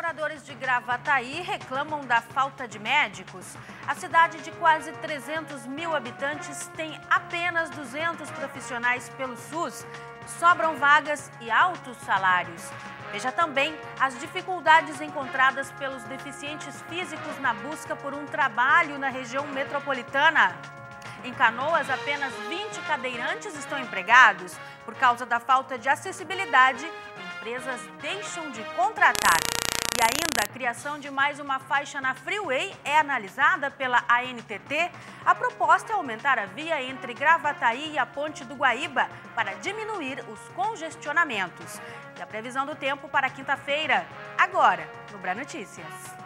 moradores de Gravataí reclamam da falta de médicos. A cidade de quase 300 mil habitantes tem apenas 200 profissionais pelo SUS. Sobram vagas e altos salários. Veja também as dificuldades encontradas pelos deficientes físicos na busca por um trabalho na região metropolitana. Em Canoas, apenas 20 cadeirantes estão empregados. Por causa da falta de acessibilidade, empresas deixam de contratar. E ainda, a criação de mais uma faixa na Freeway é analisada pela ANTT. A proposta é aumentar a via entre Gravataí e a Ponte do Guaíba para diminuir os congestionamentos. E a previsão do tempo para quinta-feira, agora, no Bra Notícias.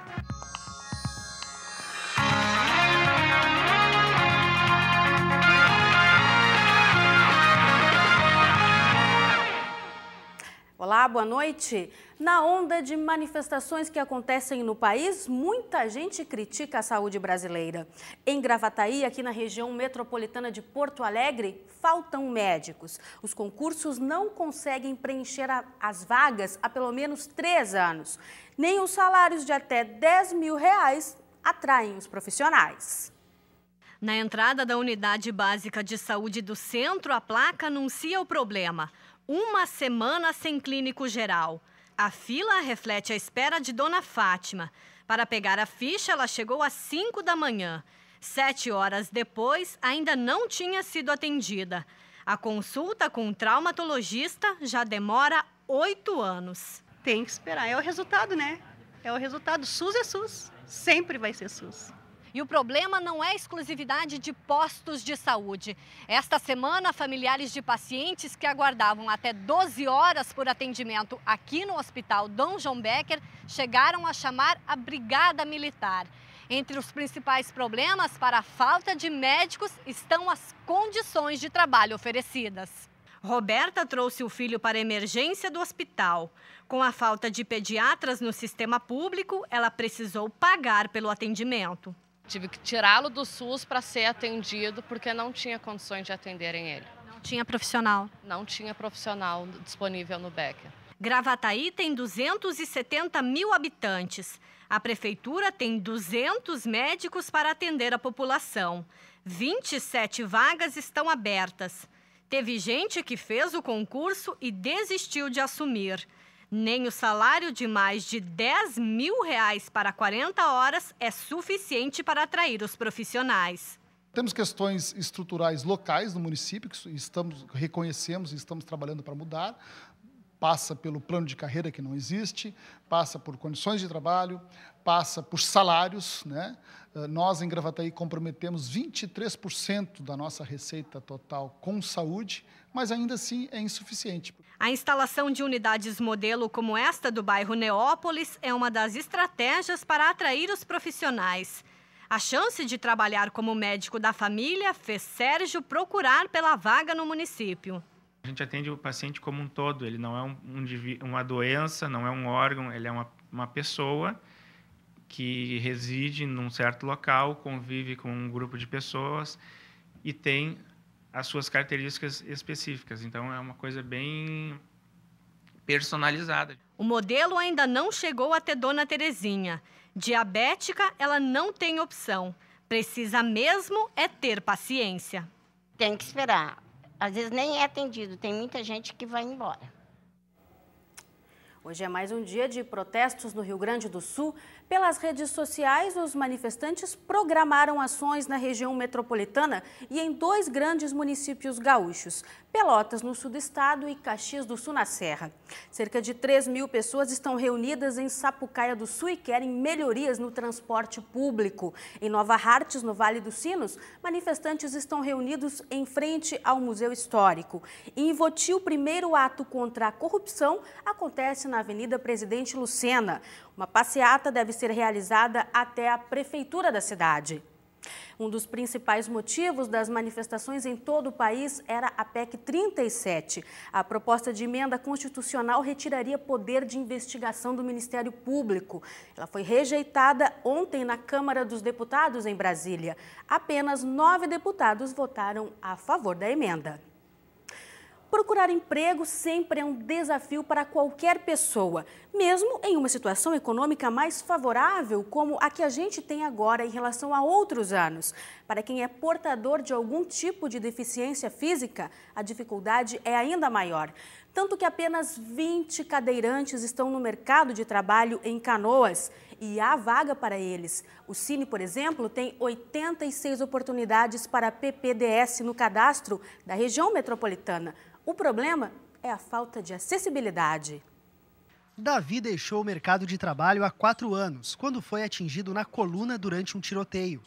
Olá, boa noite. Na onda de manifestações que acontecem no país, muita gente critica a saúde brasileira. Em Gravataí, aqui na região metropolitana de Porto Alegre, faltam médicos. Os concursos não conseguem preencher as vagas há pelo menos três anos. Nem os salários de até 10 mil reais atraem os profissionais. Na entrada da unidade básica de saúde do centro, a placa anuncia o problema. Uma semana sem clínico geral. A fila reflete a espera de Dona Fátima. Para pegar a ficha, ela chegou às 5 da manhã. Sete horas depois, ainda não tinha sido atendida. A consulta com o traumatologista já demora oito anos. Tem que esperar. É o resultado, né? É o resultado. SUS é SUS. Sempre vai ser SUS. E o problema não é exclusividade de postos de saúde. Esta semana, familiares de pacientes que aguardavam até 12 horas por atendimento aqui no Hospital Dom João Becker chegaram a chamar a Brigada Militar. Entre os principais problemas para a falta de médicos estão as condições de trabalho oferecidas. Roberta trouxe o filho para a emergência do hospital. Com a falta de pediatras no sistema público, ela precisou pagar pelo atendimento. Tive que tirá-lo do SUS para ser atendido, porque não tinha condições de atenderem ele. Não tinha profissional? Não tinha profissional disponível no Becker. Gravataí tem 270 mil habitantes. A prefeitura tem 200 médicos para atender a população. 27 vagas estão abertas. Teve gente que fez o concurso e desistiu de assumir. Nem o salário de mais de 10 mil reais para 40 horas é suficiente para atrair os profissionais. Temos questões estruturais locais no município que estamos reconhecemos e estamos trabalhando para mudar, passa pelo plano de carreira que não existe, passa por condições de trabalho, passa por salários. Né? Eh, nós, em Gravataí, comprometemos 23% da nossa receita total com saúde, mas ainda assim é insuficiente. A instalação de unidades modelo como esta do bairro Neópolis é uma das estratégias para atrair os profissionais. A chance de trabalhar como médico da família fez Sérgio procurar pela vaga no município. A gente atende o paciente como um todo, ele não é um, um, uma doença, não é um órgão, ele é uma, uma pessoa que reside num certo local, convive com um grupo de pessoas e tem as suas características específicas. Então, é uma coisa bem personalizada. O modelo ainda não chegou até Dona Terezinha. Diabética, ela não tem opção. Precisa mesmo é ter paciência. Tem que esperar às vezes nem é atendido, tem muita gente que vai embora. Hoje é mais um dia de protestos no Rio Grande do Sul. Pelas redes sociais, os manifestantes programaram ações na região metropolitana e em dois grandes municípios gaúchos, Pelotas, no sul do estado, e Caxias do Sul, na Serra. Cerca de 3 mil pessoas estão reunidas em Sapucaia do Sul e querem melhorias no transporte público. Em Nova Hartes, no Vale dos Sinos, manifestantes estão reunidos em frente ao Museu Histórico. em Votil, o primeiro ato contra a corrupção acontece na na Avenida Presidente Lucena. Uma passeata deve ser realizada até a prefeitura da cidade. Um dos principais motivos das manifestações em todo o país era a PEC 37. A proposta de emenda constitucional retiraria poder de investigação do Ministério Público. Ela foi rejeitada ontem na Câmara dos Deputados em Brasília. Apenas nove deputados votaram a favor da emenda. Procurar emprego sempre é um desafio para qualquer pessoa, mesmo em uma situação econômica mais favorável como a que a gente tem agora em relação a outros anos. Para quem é portador de algum tipo de deficiência física, a dificuldade é ainda maior. Tanto que apenas 20 cadeirantes estão no mercado de trabalho em canoas e há vaga para eles. O Cine, por exemplo, tem 86 oportunidades para PPDS no cadastro da região metropolitana. O problema é a falta de acessibilidade. Davi deixou o mercado de trabalho há quatro anos, quando foi atingido na coluna durante um tiroteio.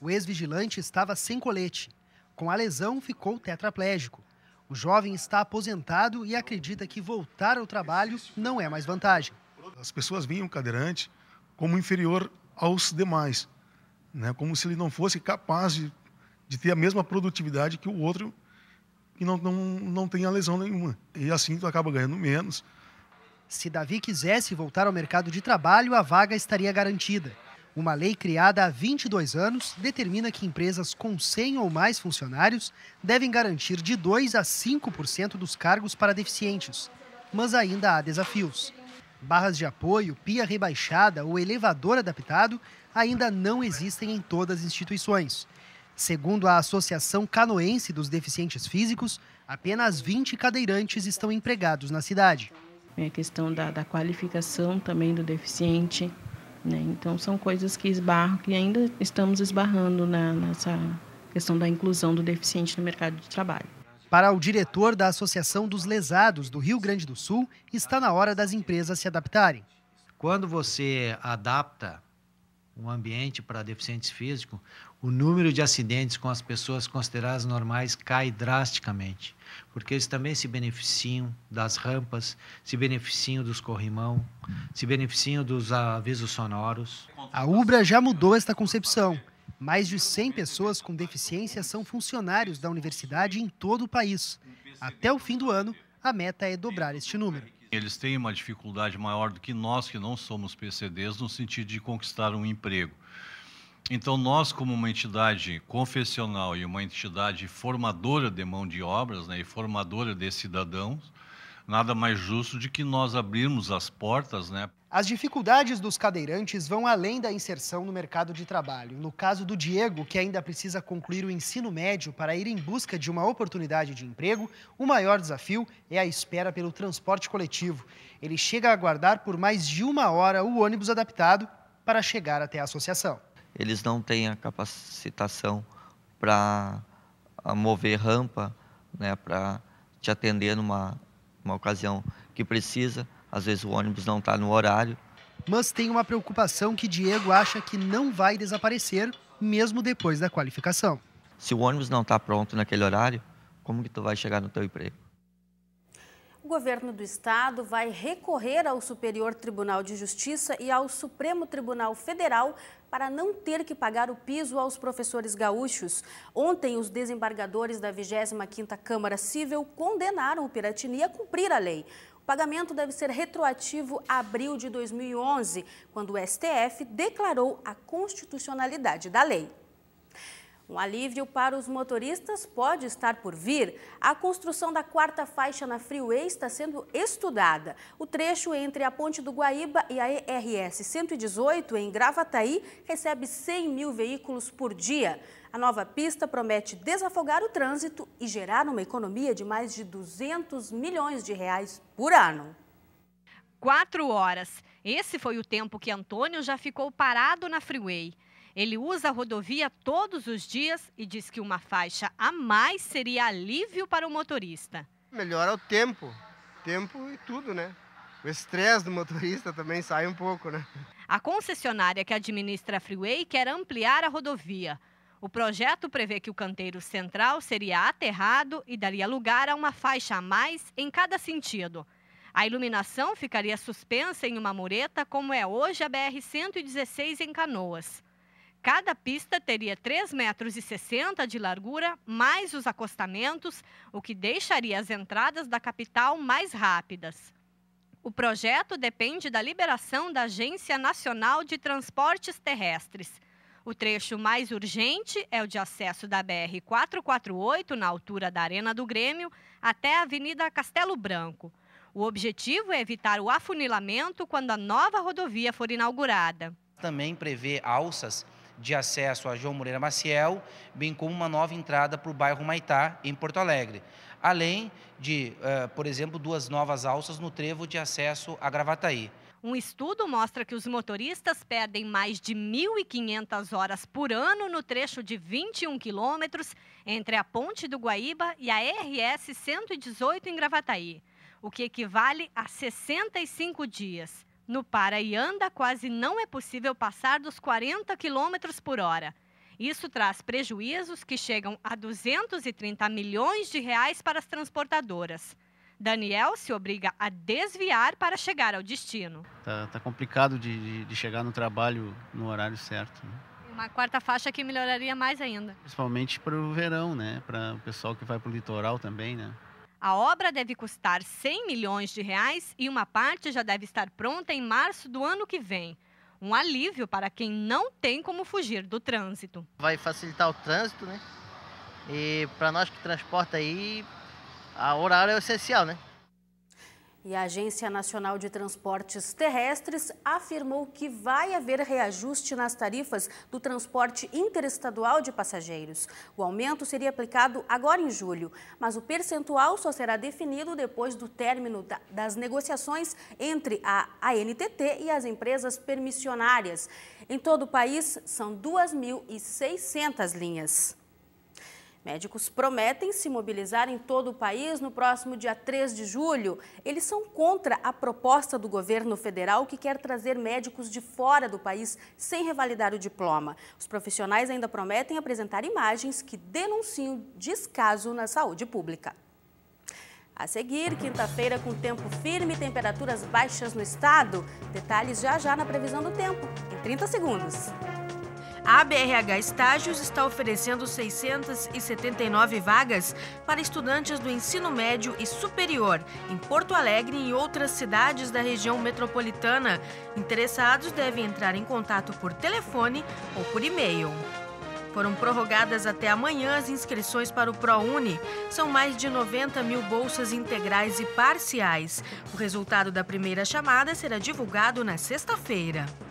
O ex-vigilante estava sem colete. Com a lesão, ficou tetraplégico. O jovem está aposentado e acredita que voltar ao trabalho não é mais vantagem. As pessoas viam o cadeirante como inferior aos demais, né? como se ele não fosse capaz de, de ter a mesma produtividade que o outro que não, não, não tem a lesão nenhuma. E assim tu acaba ganhando menos. Se Davi quisesse voltar ao mercado de trabalho, a vaga estaria garantida. Uma lei criada há 22 anos determina que empresas com 100 ou mais funcionários devem garantir de 2 a 5% dos cargos para deficientes. Mas ainda há desafios. Barras de apoio, pia rebaixada ou elevador adaptado ainda não existem em todas as instituições. Segundo a Associação Canoense dos Deficientes Físicos, apenas 20 cadeirantes estão empregados na cidade. É a questão da, da qualificação também do deficiente, né? Então, são coisas que esbarram, que ainda estamos esbarrando na, nessa questão da inclusão do deficiente no mercado de trabalho. Para o diretor da Associação dos Lesados do Rio Grande do Sul, está na hora das empresas se adaptarem. Quando você adapta um ambiente para deficientes físicos, o número de acidentes com as pessoas consideradas normais cai drasticamente, porque eles também se beneficiam das rampas, se beneficiam dos corrimão, se beneficiam dos avisos sonoros. A Ubra já mudou esta concepção. Mais de 100 pessoas com deficiência são funcionários da universidade em todo o país. Até o fim do ano, a meta é dobrar este número. Eles têm uma dificuldade maior do que nós, que não somos PCDs, no sentido de conquistar um emprego. Então, nós, como uma entidade confessional e uma entidade formadora de mão de obras né, e formadora de cidadãos, nada mais justo de que nós abrirmos as portas, né? As dificuldades dos cadeirantes vão além da inserção no mercado de trabalho. No caso do Diego, que ainda precisa concluir o ensino médio para ir em busca de uma oportunidade de emprego, o maior desafio é a espera pelo transporte coletivo. Ele chega a aguardar por mais de uma hora o ônibus adaptado para chegar até a associação. Eles não têm a capacitação para mover rampa, né, para te atender numa uma ocasião que precisa, às vezes o ônibus não está no horário. Mas tem uma preocupação que Diego acha que não vai desaparecer, mesmo depois da qualificação. Se o ônibus não está pronto naquele horário, como que tu vai chegar no teu emprego? O governo do estado vai recorrer ao Superior Tribunal de Justiça e ao Supremo Tribunal Federal para não ter que pagar o piso aos professores gaúchos. Ontem, os desembargadores da 25ª Câmara Civil condenaram o Piratini a cumprir a lei. O pagamento deve ser retroativo a abril de 2011, quando o STF declarou a constitucionalidade da lei. Um alívio para os motoristas pode estar por vir. A construção da quarta faixa na Freeway está sendo estudada. O trecho entre a Ponte do Guaíba e a ERS 118, em Gravataí, recebe 100 mil veículos por dia. A nova pista promete desafogar o trânsito e gerar uma economia de mais de 200 milhões de reais por ano. Quatro horas. Esse foi o tempo que Antônio já ficou parado na Freeway. Ele usa a rodovia todos os dias e diz que uma faixa a mais seria alívio para o motorista. Melhora o tempo, tempo e tudo, né? O estresse do motorista também sai um pouco, né? A concessionária que administra a Freeway quer ampliar a rodovia. O projeto prevê que o canteiro central seria aterrado e daria lugar a uma faixa a mais em cada sentido. A iluminação ficaria suspensa em uma mureta, como é hoje a BR-116 em Canoas. Cada pista teria 3,60 metros de largura, mais os acostamentos, o que deixaria as entradas da capital mais rápidas. O projeto depende da liberação da Agência Nacional de Transportes Terrestres. O trecho mais urgente é o de acesso da BR-448, na altura da Arena do Grêmio, até a Avenida Castelo Branco. O objetivo é evitar o afunilamento quando a nova rodovia for inaugurada. Também prevê alças de acesso a João Moreira Maciel, bem como uma nova entrada para o bairro Maitá, em Porto Alegre, além de, uh, por exemplo, duas novas alças no trevo de acesso a Gravataí. Um estudo mostra que os motoristas perdem mais de 1.500 horas por ano no trecho de 21 quilômetros entre a Ponte do Guaíba e a RS 118 em Gravataí, o que equivale a 65 dias. No Paraianda, quase não é possível passar dos 40 km por hora. Isso traz prejuízos que chegam a 230 milhões de reais para as transportadoras. Daniel se obriga a desviar para chegar ao destino. Tá, tá complicado de, de, de, chegar no trabalho no horário certo. Né? Uma quarta faixa que melhoraria mais ainda. Principalmente para o verão, né? Para o pessoal que vai para o litoral também, né? A obra deve custar 100 milhões de reais e uma parte já deve estar pronta em março do ano que vem. Um alívio para quem não tem como fugir do trânsito. Vai facilitar o trânsito, né? E para nós que transporta aí, a horário é essencial, né? E a Agência Nacional de Transportes Terrestres afirmou que vai haver reajuste nas tarifas do transporte interestadual de passageiros. O aumento seria aplicado agora em julho, mas o percentual só será definido depois do término das negociações entre a ANTT e as empresas permissionárias. Em todo o país, são 2.600 linhas. Médicos prometem se mobilizar em todo o país no próximo dia 3 de julho. Eles são contra a proposta do governo federal que quer trazer médicos de fora do país sem revalidar o diploma. Os profissionais ainda prometem apresentar imagens que denunciam descaso na saúde pública. A seguir, quinta-feira com tempo firme e temperaturas baixas no estado. Detalhes já já na previsão do tempo, em 30 segundos. A BRH Estágios está oferecendo 679 vagas para estudantes do ensino médio e superior em Porto Alegre e outras cidades da região metropolitana. Interessados devem entrar em contato por telefone ou por e-mail. Foram prorrogadas até amanhã as inscrições para o ProUni. São mais de 90 mil bolsas integrais e parciais. O resultado da primeira chamada será divulgado na sexta-feira.